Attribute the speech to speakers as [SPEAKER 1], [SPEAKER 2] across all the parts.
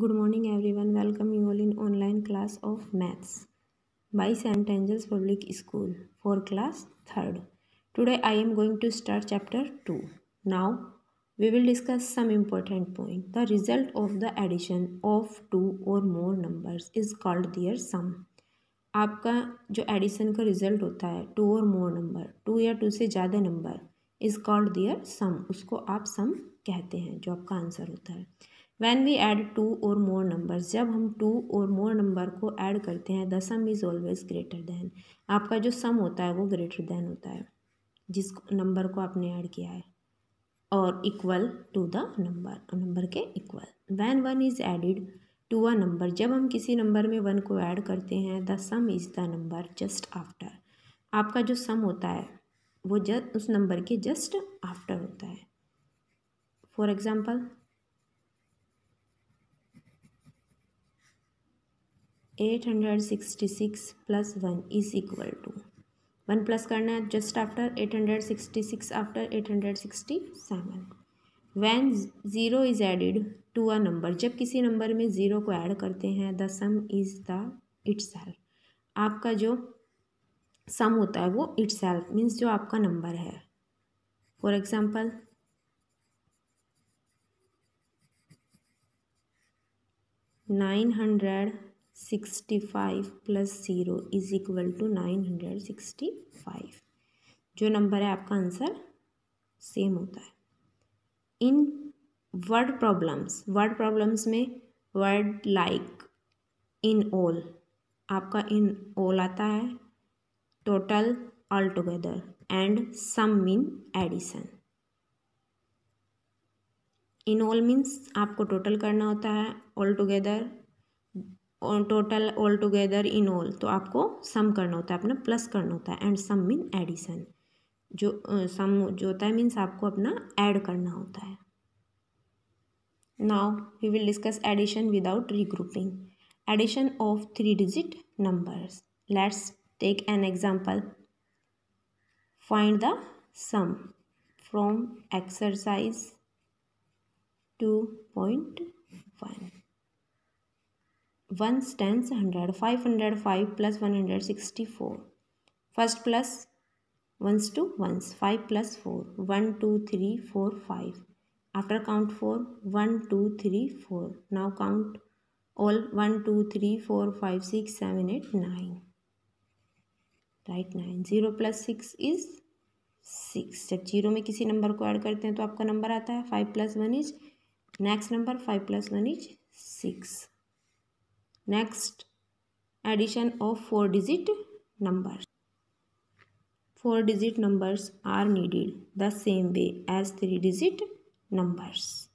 [SPEAKER 1] Good morning everyone welcome you all in online class of maths by Saint Angels Public School for class third today I am going to start chapter two now we will discuss some important point the result of the addition of two और more numbers is called their sum आपका जो addition का result होता है two और more number two या two से ज़्यादा number is called their sum उसको आप सम कहते हैं जो आपका आंसर होता है वैन वी एड टू और मोर नंबर जब हम टू और मोर नंबर को ऐड करते हैं the sum is always greater than आपका जो सम होता है वो ग्रेटर दैन होता है जिस नंबर को आपने ऐड किया है और equal to the number number के equal when one is added to a number जब हम किसी नंबर में वन को ऐड करते हैं the sum is the number just after आपका जो सम होता है वो जस्ट उस नंबर के जस्ट आफ्टर होता है for example eight hundred sixty six plus one is equal to one plus करना है just after eight hundred sixty six after eight hundred sixty seven when zero is added to a number जब किसी number में zero को add करते हैं the sum is the it आपका जो सम होता है वो इट सेल्फ मीन्स जो आपका नंबर है for example nine hundred sixty five plus zero is equal to nine hundred sixty five जो नंबर है आपका आंसर सेम होता है in word problems word problems में वर्ड लाइक इन ऑल आपका इन ऑल आता है total all together and sum mean addition in all means आपको टोटल करना होता है all together total all together in all तो आपको सम करना होता है अपना प्लस करना होता है एंड सम मीन एडिशन जो सम जो होता है मीन्स आपको अपना ऐड करना होता है now we will discuss addition without regrouping addition of three digit numbers let's take an example find the sum from exercise two point one tens hundred five hundred five plus one hundred sixty four first plus ones two ones five plus four one two three four five after count four one two three four now count all one two three four five six seven eight nine right nine zero plus six is six जब zero में किसी number को add करते हैं तो आपका number आता है five plus one is next number five plus one is six Next, addition of four digit numbers. Four digit numbers are needed the same way as three digit numbers.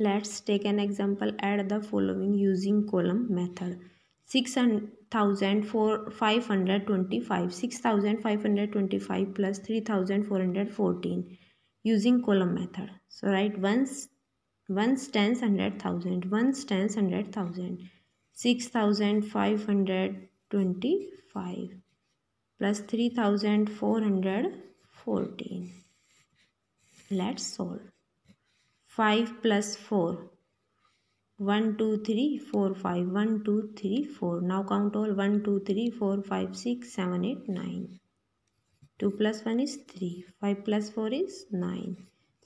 [SPEAKER 1] Let's take an example add the following using column method. 6525 6525 plus 3414 using column method. So write once one stands hundred thousand one stands hundred thousand six thousand five hundred twenty five plus three thousand four hundred fourteen let's solve five plus four one two three two three four five 4. now count all six seven eight nine. Two plus one is three five plus four is nine